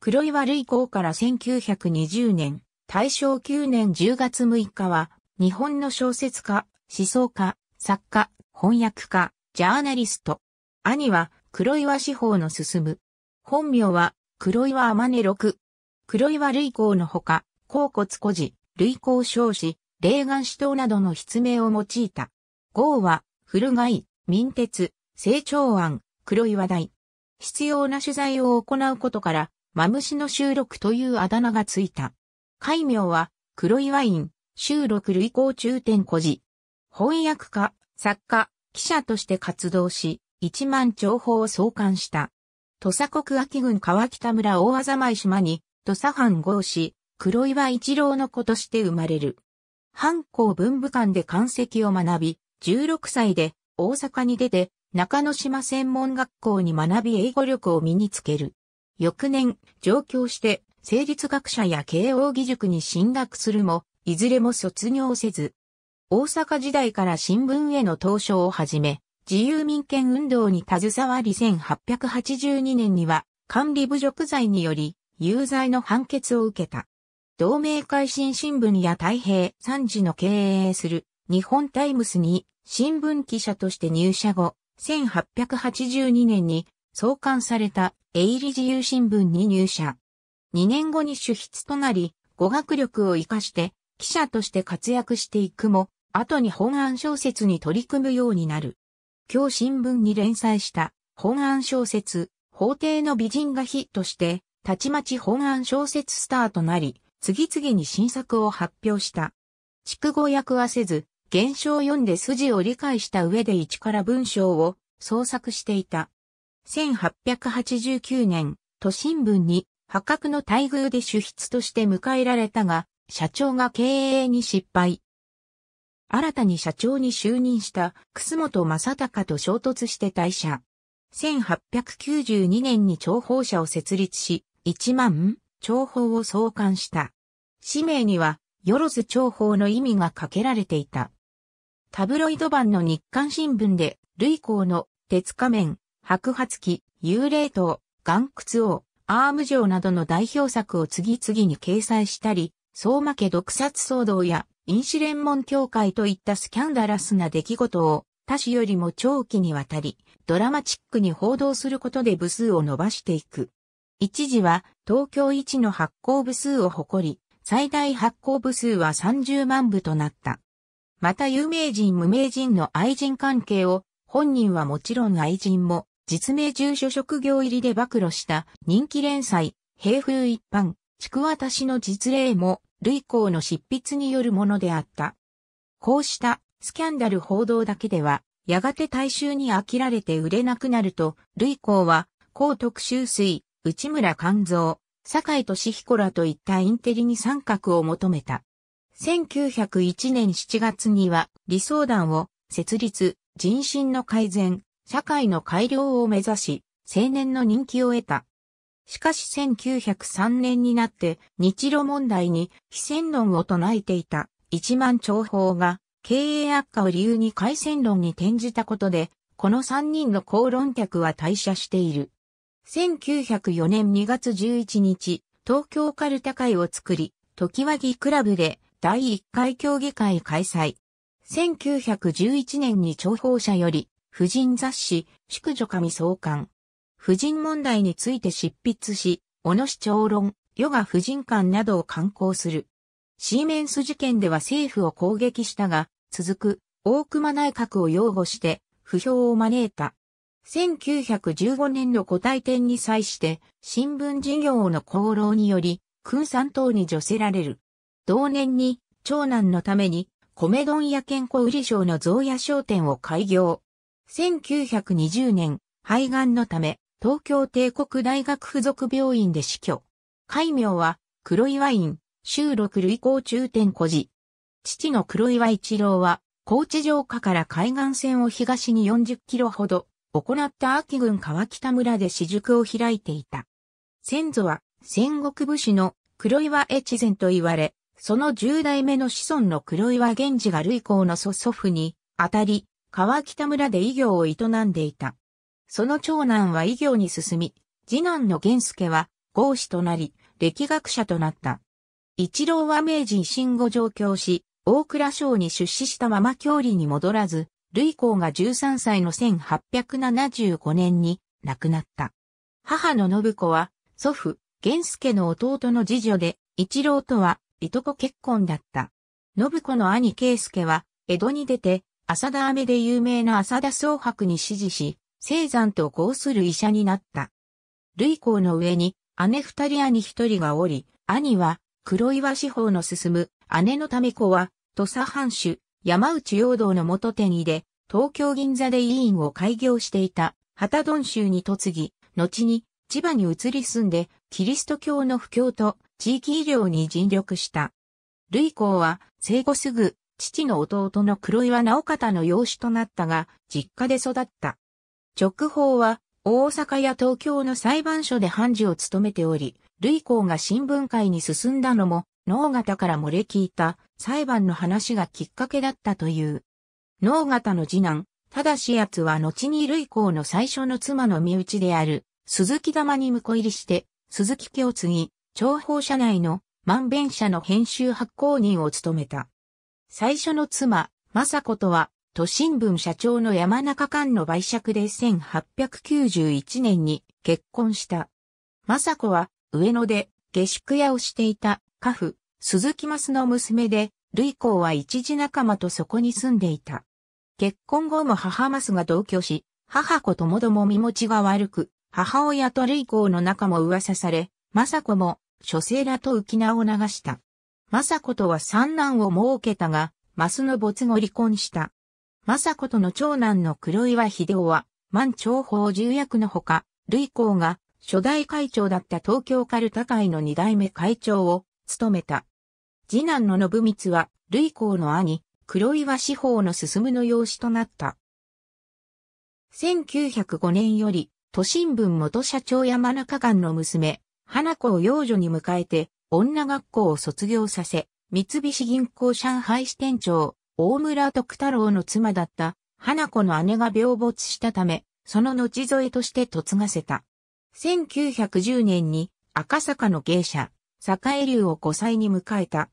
黒岩類公から1920年、大正9年10月6日は、日本の小説家、思想家、作家、翻訳家、ジャーナリスト。兄は、黒岩司法の進む。本名は、黒岩天音六。黒岩類公のほか、甲骨孤児、類公少子、霊岩死闘などの筆名を用いた。号は、古貝、民鉄、成長案、黒岩大。必要な取材を行うことから、マムシの収録というあだ名がついた。戒名は、黒岩院、収録類行中点古事翻訳家、作家、記者として活動し、一万長報を創刊した。土佐国秋郡川北村大字前島に、土佐藩合し、黒岩一郎の子として生まれる。藩校文部館で漢籍を学び、16歳で大阪に出て、中野島専門学校に学び英語力を身につける。翌年、上京して、成立学者や慶応義塾に進学するも、いずれも卒業せず、大阪時代から新聞への投書をはじめ、自由民権運動に携わり1882年には、管理侮辱罪により、有罪の判決を受けた。同盟会新新聞や太平三次の経営する日本タイムスに新聞記者として入社後、1882年に創刊された英理自由新聞に入社。2年後に主筆となり、語学力を活かして記者として活躍していくも、後に本案小説に取り組むようになる。今日新聞に連載した本案小説、法廷の美人がヒットして、たちまち本案小説スターとなり、次々に新作を発表した。筑語訳はせず、現象を読んで筋を理解した上で一から文章を創作していた。1889年、都新聞に破格の待遇で主筆として迎えられたが、社長が経営に失敗。新たに社長に就任した楠本正隆と衝突して退社。1892年に重宝者を設立し、1万重宝を創刊した。氏名には、よろず重宝の意味がかけられていた。タブロイド版の日刊新聞で、類校の鉄仮面、白髪期、幽霊島、岩窟王、アーム城などの代表作を次々に掲載したり、相馬家毒殺騒動や、飲酒連門協会といったスキャンダラスな出来事を、他種よりも長期にわたり、ドラマチックに報道することで部数を伸ばしていく。一時は、東京一の発行部数を誇り、最大発行部数は30万部となった。また有名人無名人の愛人関係を、本人はもちろん愛人も、実名住所職業入りで暴露した人気連載、平風一般、ちくわたしの実例も、類校の執筆によるものであった。こうしたスキャンダル報道だけでは、やがて大衆に飽きられて売れなくなると、類行は、高徳修水、内村勘蔵、坂井俊彦らといったインテリに三角を求めた。1901年7月には、理想団を設立、人心の改善、社会の改良を目指し、青年の人気を得た。しかし1903年になって日露問題に非戦論を唱えていた一万長法が経営悪化を理由に改戦論に転じたことで、この三人の公論客は退社している。1904年2月11日、東京カルタ会を作り、時和木クラブで第1回協議会開催。1911年に長報者より婦人雑誌、淑女神創刊。婦人問題について執筆し、小野市長論、ヨガ婦人館などを刊行する。シーメンス事件では政府を攻撃したが、続く、大熊内閣を擁護して、不評を招いた。1915年の個体展に際して、新聞事業の功労により、君山等に助せられる。同年に、長男のために、米丼屋健康売り賞の増屋商店を開業。1920年、肺がんのため、東京帝国大学附属病院で死去。戒名は、黒岩院、収六類校中点古寺。父の黒岩一郎は、高知城下から海岸線を東に40キロほど、行った秋郡川北村で私塾を開いていた。先祖は、戦国武士の黒岩越前と言われ、その10代目の子孫の黒岩源氏が類校の祖祖父に、あたり、川北村で医業を営んでいた。その長男は医業に進み、次男の玄介は合師となり、歴学者となった。一郎は明治維新後上京し、大倉省に出資したまま郷里に戻らず、類公が13歳の1875年に亡くなった。母の信子は、祖父、玄介の弟の次女で、一郎とは、いとこ結婚だった。信子の兄圭介は、江戸に出て、浅田飴で有名な浅田宗博に指示し、青山と合する医者になった。類公の上に、姉二人兄一人がおり、兄は、黒岩四方の進む、姉のため子は、土佐藩主、山内陽道の元手にで、東京銀座で委員を開業していた、旗丼州に嫁ぎ、後に、千葉に移り住んで、キリスト教の布教と地域医療に尽力した。類公は、生後すぐ、父の弟の黒岩直方の養子となったが、実家で育った。直方は、大阪や東京の裁判所で判事を務めており、類公が新聞会に進んだのも、能方から漏れ聞いた裁判の話がきっかけだったという。能方の次男、ただし奴は後に類公の最初の妻の身内である、鈴木玉に婿入りして、鈴木家を継ぎ、情報社内の万弁社の編集発行人を務めた。最初の妻、雅子とは、都心聞社長の山中館の売借で1891年に結婚した。雅子は、上野で下宿屋をしていた、家父、鈴木マスの娘で、類公は一時仲間とそこに住んでいた。結婚後も母マスが同居し、母子ともども身持ちが悪く、母親と類公の仲も噂され、雅子も、書生らと浮き名を流した。政子とは三男を設けたが、増の没後離婚した。政子との長男の黒岩秀夫は、万長法重役のほか、類公が初代会長だった東京カルタ会の二代目会長を務めた。次男の信光は、類公の兄、黒岩志法の進むの養子となった。1905年より、都心部元社長山中間の娘、花子を養女に迎えて、女学校を卒業させ、三菱銀行上海支店長、大村徳太郎の妻だった花子の姉が病没したため、その後添えとして嫁がせた。1910年に赤坂の芸者、栄流を5歳に迎えた。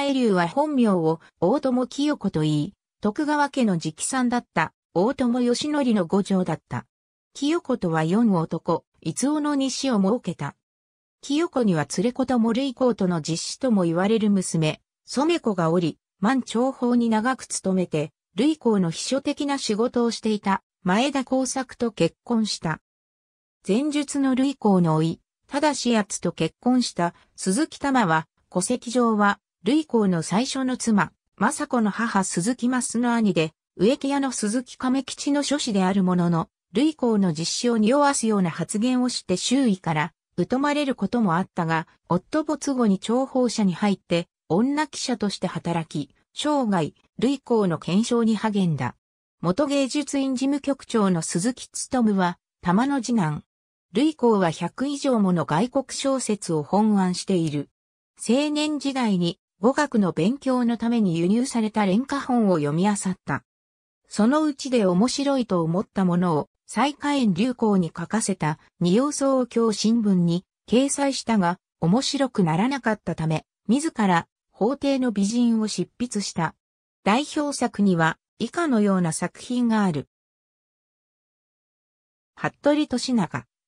栄流は本名を大友清子と言い、徳川家の直参だった大友義則の五条だった。清子とは四男、逸夫の西を設けた。清子には連れ子と森以降との実子とも言われる娘、染子がおり、満長法に長く勤めて、類公の秘書的な仕事をしていた前田耕作と結婚した。前述の類公の甥、正しやつと結婚した鈴木玉は、戸籍上は、類公の最初の妻、政子の母鈴木松の兄で、植木屋の鈴木亀吉の諸子であるものの、類公の実施を匂わすような発言をして周囲から疎まれることもあったが、夫没後に重宝者に入って、女記者として働き、生涯、類校の検証に励んだ。元芸術院事務局長の鈴木むは、玉の次男。類校は100以上もの外国小説を本案している。青年時代に語学の勉強のために輸入された廉価本を読み漁った。そのうちで面白いと思ったものを再火炎流行に書かせた二要素を今日新聞に掲載したが面白くならなかったため、自ら法廷の美人を執筆した。代表作には以下のような作品がある。服部利長、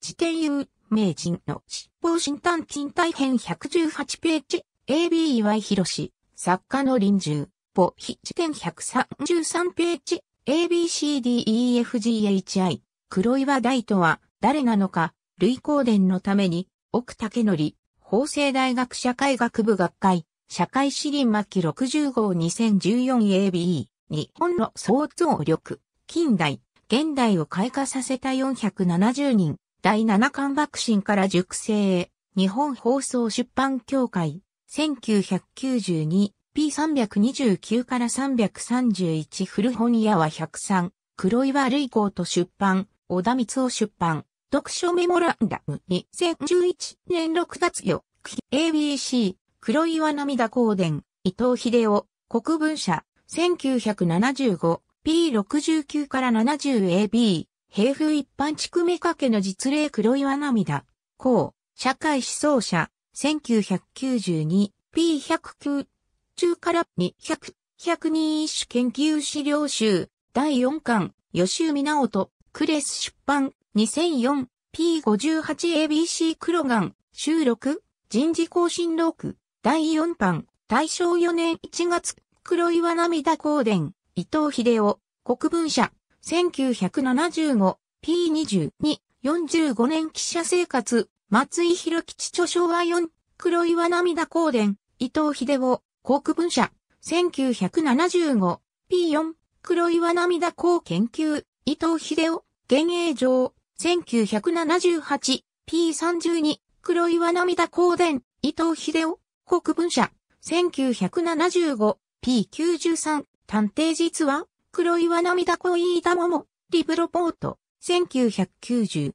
辞典有名人の執法新探賃大編118ページ、AB 岩井博作家の臨終、ポヒ辞典133ページ、ABCDEFGHI、黒岩大とは誰なのか、類光伝のために、奥武則、法政大学社会学部学会、社会資林末期60号 2014AB、日本の創造力、近代、現代を開花させた470人、第七巻爆心から熟成へ、日本放送出版協会、1992、P329 から331古本屋は103、黒岩類光と出版、小田光を出版、読書メモランダム2011年6月よ、ABC、黒岩涙光伝、伊藤秀夫、国文社、1975、P69 から 70AB、平風一般地区目かけの実例黒岩涙、公、社会思想者、1992、P109、中から200、1 0一種研究資料集、第4巻、吉海直人、クレス出版 2004P58ABC 黒眼収録人事更新録第4版大正4年1月黒岩涙光伝伊藤秀夫国文社 1975P2245 年記者生活松井博吉著昭和4黒岩涙光伝伊藤秀夫国文社 1975P4 黒岩涙光研究伊藤秀夫、現営場、1978、P32、黒岩涙光電、伊藤秀夫、国文社、1975、P93、探偵実話、黒岩涙恋田桃、リブロポート、1992、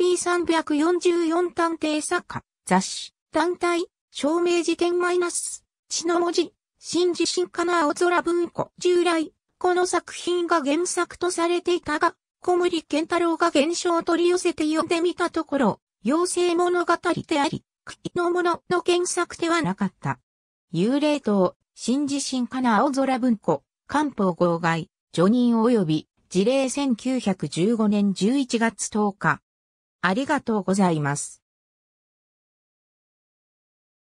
P344 探偵作家、雑誌、団体、証明辞典マイナス、血の文字、新自信かな青空文庫、従来、この作品が原作とされていたが、小森健太郎が現象を取り寄せて読んでみたところ、妖精物語であり、茎のものの原作ではなかった。幽霊島、新地震かな青空文庫、漢方号外、除人及び、事例1915年11月10日。ありがとうございます。